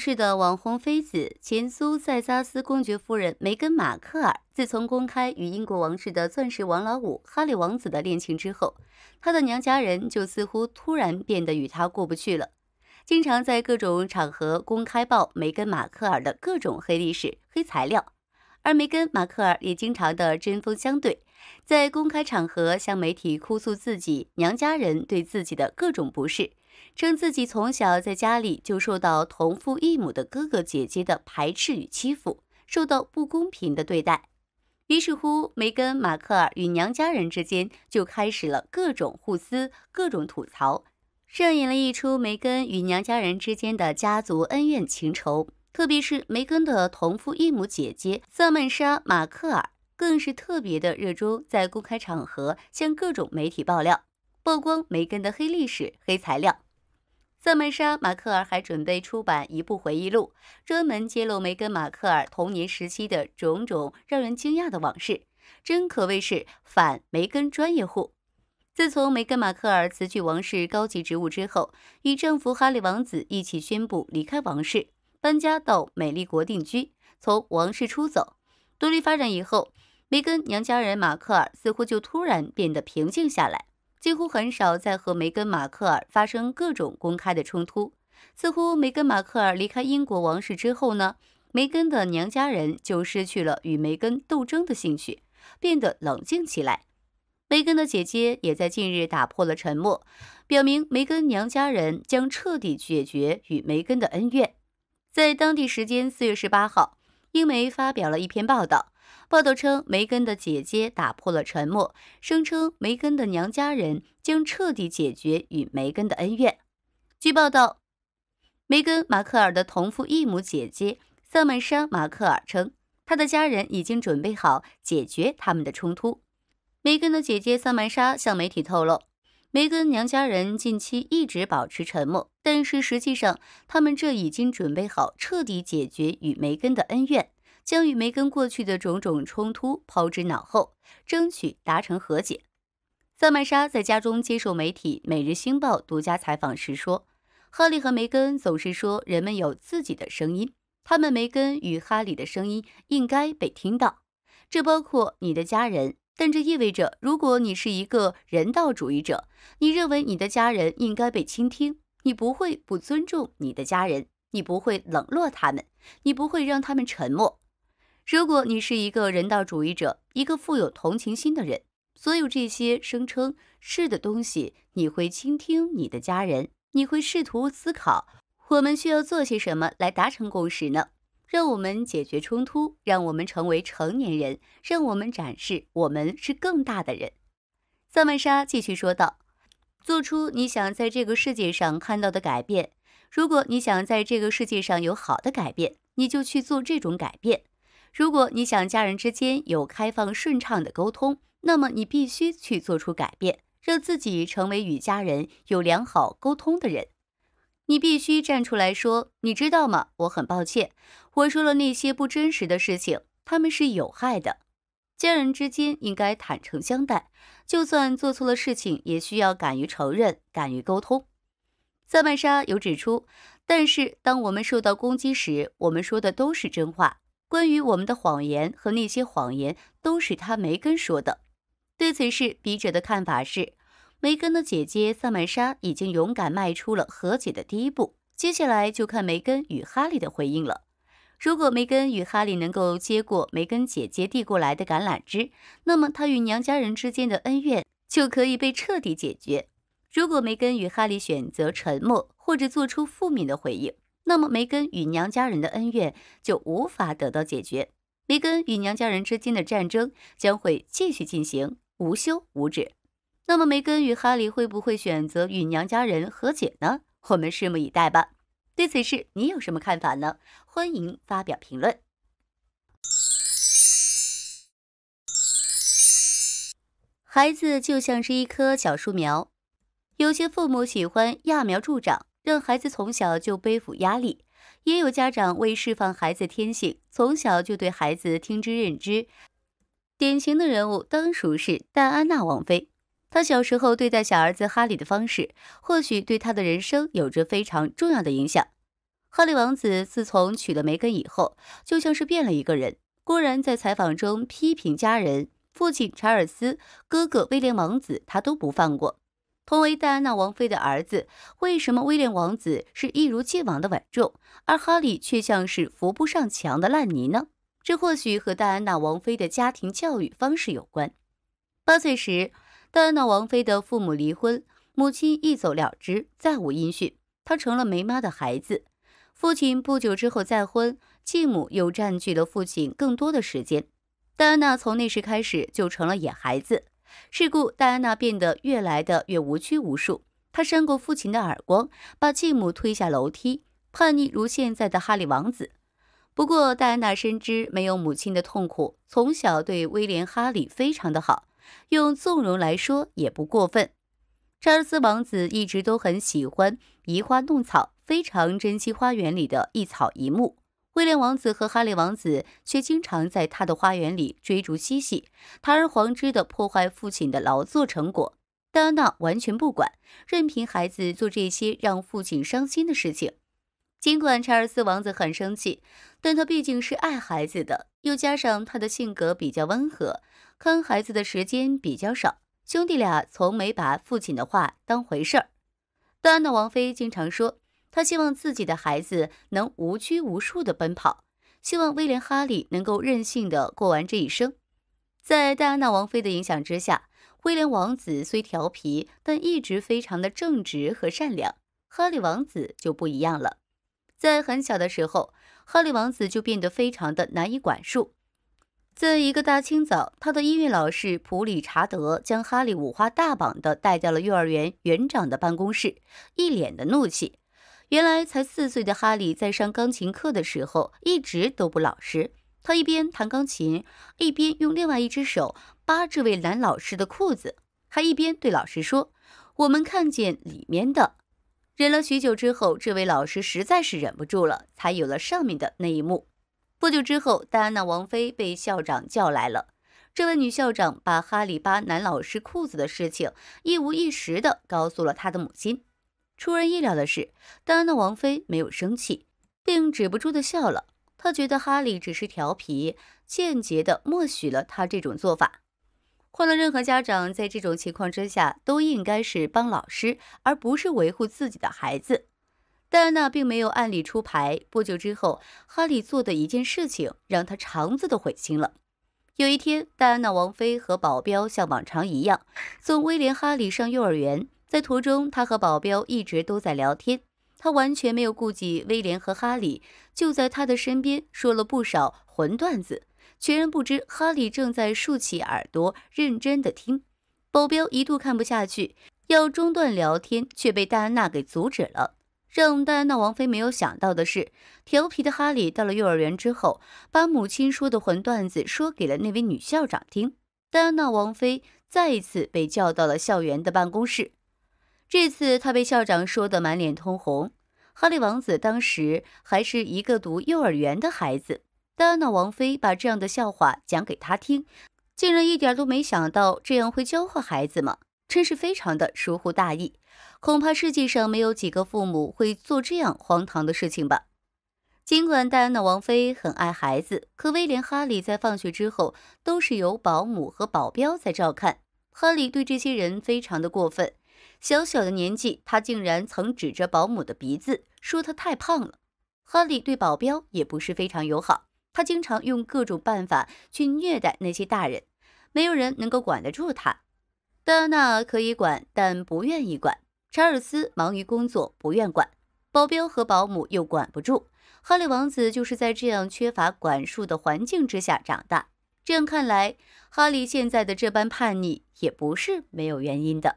是的，网红妃子、前苏塞扎斯公爵夫人梅根·马克尔，自从公开与英国王室的钻石王老五哈利王子的恋情之后，她的娘家人就似乎突然变得与她过不去了，经常在各种场合公开曝梅根·马克尔的各种黑历史、黑材料，而梅根·马克尔也经常的针锋相对。在公开场合向媒体哭诉自己娘家人对自己的各种不适，称自己从小在家里就受到同父异母的哥哥姐姐的排斥与欺负，受到不公平的对待。于是乎，梅根·马克尔与娘家人之间就开始了各种互撕、各种吐槽，上演了一出梅根与娘家人之间的家族恩怨情仇，特别是梅根的同父异母姐姐萨曼莎·马克尔。更是特别的热衷在公开场合向各种媒体爆料、曝光梅根的黑历史、黑材料。萨梅莎·马克尔还准备出版一部回忆录，专门揭露梅根·马克尔童年时期的种种让人惊讶的往事。真可谓是反梅根专业户。自从梅根·马克尔辞去王室高级职务之后，与丈夫哈利王子一起宣布离开王室，搬家到美丽国定居，从王室出走，独立发展以后。梅根娘家人马克尔似乎就突然变得平静下来，几乎很少再和梅根马克尔发生各种公开的冲突。似乎梅根马克尔离开英国王室之后呢，梅根的娘家人就失去了与梅根斗争的兴趣，变得冷静起来。梅根的姐姐也在近日打破了沉默，表明梅根娘家人将彻底解决与梅根的恩怨。在当地时间四月十八号，英媒发表了一篇报道。报道称，梅根的姐姐打破了沉默，声称梅根的娘家人将彻底解决与梅根的恩怨。据报道，梅根·马克尔的同父异母姐姐萨曼莎·马克尔称，她的家人已经准备好解决他们的冲突。梅根的姐姐萨曼莎向媒体透露，梅根娘家人近期一直保持沉默，但是实际上，他们这已经准备好彻底解决与梅根的恩怨。将与梅根过去的种种冲突抛之脑后，争取达成和解。萨曼莎在家中接受媒体《每日星报》独家采访时说：“哈利和梅根总是说人们有自己的声音，他们梅根与哈利的声音应该被听到，这包括你的家人。但这意味着，如果你是一个人道主义者，你认为你的家人应该被倾听，你不会不尊重你的家人，你不会冷落他们，你不会让他们沉默。”如果你是一个人道主义者，一个富有同情心的人，所有这些声称是的东西，你会倾听你的家人，你会试图思考，我们需要做些什么来达成共识呢？让我们解决冲突，让我们成为成年人，让我们展示我们是更大的人。萨曼莎继续说道：“做出你想在这个世界上看到的改变。如果你想在这个世界上有好的改变，你就去做这种改变。”如果你想家人之间有开放顺畅的沟通，那么你必须去做出改变，让自己成为与家人有良好沟通的人。你必须站出来说：“你知道吗？我很抱歉，我说了那些不真实的事情，他们是有害的。家人之间应该坦诚相待，就算做错了事情，也需要敢于承认，敢于沟通。”塞曼莎有指出，但是当我们受到攻击时，我们说的都是真话。关于我们的谎言和那些谎言，都是他梅根说的。对此事，笔者的看法是，梅根的姐姐萨曼莎已经勇敢迈出了和解的第一步，接下来就看梅根与哈利的回应了。如果梅根与哈利能够接过梅根姐姐递过来的橄榄枝，那么她与娘家人之间的恩怨就可以被彻底解决。如果梅根与哈利选择沉默或者做出负面的回应，那么，梅根与娘家人的恩怨就无法得到解决，梅根与娘家人之间的战争将会继续进行，无休无止。那么，梅根与哈利会不会选择与娘家人和解呢？我们拭目以待吧。对此事，你有什么看法呢？欢迎发表评论。孩子就像是一棵小树苗，有些父母喜欢揠苗助长。让孩子从小就背负压力，也有家长为释放孩子天性，从小就对孩子听之任之。典型的人物当属是戴安娜王妃，她小时候对待小儿子哈里的方式，或许对他的人生有着非常重要的影响。哈利王子自从娶了梅根以后，就像是变了一个人，公然在采访中批评家人，父亲查尔斯，哥哥威廉王子，他都不放过。同为戴安娜王妃的儿子，为什么威廉王子是一如既往的稳重，而哈利却像是扶不上墙的烂泥呢？这或许和戴安娜王妃的家庭教育方式有关。八岁时，戴安娜王妃的父母离婚，母亲一走了之，再无音讯，她成了没妈的孩子。父亲不久之后再婚，继母又占据了父亲更多的时间。戴安娜从那时开始就成了野孩子。事故，戴安娜变得越来的越无拘无束。她扇过父亲的耳光，把继母推下楼梯，叛逆如现在的哈利王子。不过，戴安娜深知没有母亲的痛苦，从小对威廉、哈里非常的好，用纵容来说也不过分。查尔斯王子一直都很喜欢移花弄草，非常珍惜花园里的一草一木。威廉王子和哈利王子却经常在他的花园里追逐嬉戏，堂而皇之地破坏父亲的劳作成果。戴安娜完全不管，任凭孩子做这些让父亲伤心的事情。尽管查尔斯王子很生气，但他毕竟是爱孩子的，又加上他的性格比较温和，看孩子的时间比较少，兄弟俩从没把父亲的话当回事儿。戴安娜王妃经常说。他希望自己的孩子能无拘无束地奔跑，希望威廉、哈利能够任性的过完这一生。在戴安娜王妃的影响之下，威廉王子虽调皮，但一直非常的正直和善良。哈利王子就不一样了，在很小的时候，哈利王子就变得非常的难以管束。在一个大清早，他的音乐老师普里查德将哈利五花大绑地带到了幼儿园园长的办公室，一脸的怒气。原来才四岁的哈利在上钢琴课的时候一直都不老实，他一边弹钢琴，一边用另外一只手扒这位男老师的裤子，还一边对老师说：“我们看见里面的。”忍了许久之后，这位老师实在是忍不住了，才有了上面的那一幕。不久之后，戴安娜王妃被校长叫来了，这位女校长把哈利扒男老师裤子的事情一五一十的告诉了她的母亲。出人意料的是，戴安娜王妃没有生气，并止不住地笑了。她觉得哈利只是调皮，间接地默许了他这种做法。换了任何家长，在这种情况之下，都应该是帮老师，而不是维护自己的孩子。戴安娜并没有按理出牌。不久之后，哈利做的一件事情让他肠子都悔青了。有一天，戴安娜王妃和保镖像往常一样送威廉·哈利上幼儿园。在途中，他和保镖一直都在聊天，他完全没有顾及威廉和哈里，就在他的身边说了不少混段子，全然不知哈里正在竖起耳朵认真的听。保镖一度看不下去，要中断聊天，却被戴安娜给阻止了。让戴安娜王妃没有想到的是，调皮的哈里到了幼儿园之后，把母亲说的混段子说给了那位女校长听。戴安娜王妃再一次被叫到了校园的办公室。这次他被校长说得满脸通红。哈利王子当时还是一个读幼儿园的孩子，戴安娜王妃把这样的笑话讲给他听，竟然一点都没想到这样会教坏孩子吗？真是非常的疏忽大意。恐怕世界上没有几个父母会做这样荒唐的事情吧。尽管戴安娜王妃很爱孩子，可威廉、哈利在放学之后都是由保姆和保镖在照看。哈利对这些人非常的过分。小小的年纪，他竟然曾指着保姆的鼻子说：“他太胖了。”哈利对保镖也不是非常友好，他经常用各种办法去虐待那些大人，没有人能够管得住他。戴安娜可以管，但不愿意管；查尔斯忙于工作，不愿管；保镖和保姆又管不住。哈利王子就是在这样缺乏管束的环境之下长大。这样看来，哈利现在的这般叛逆也不是没有原因的。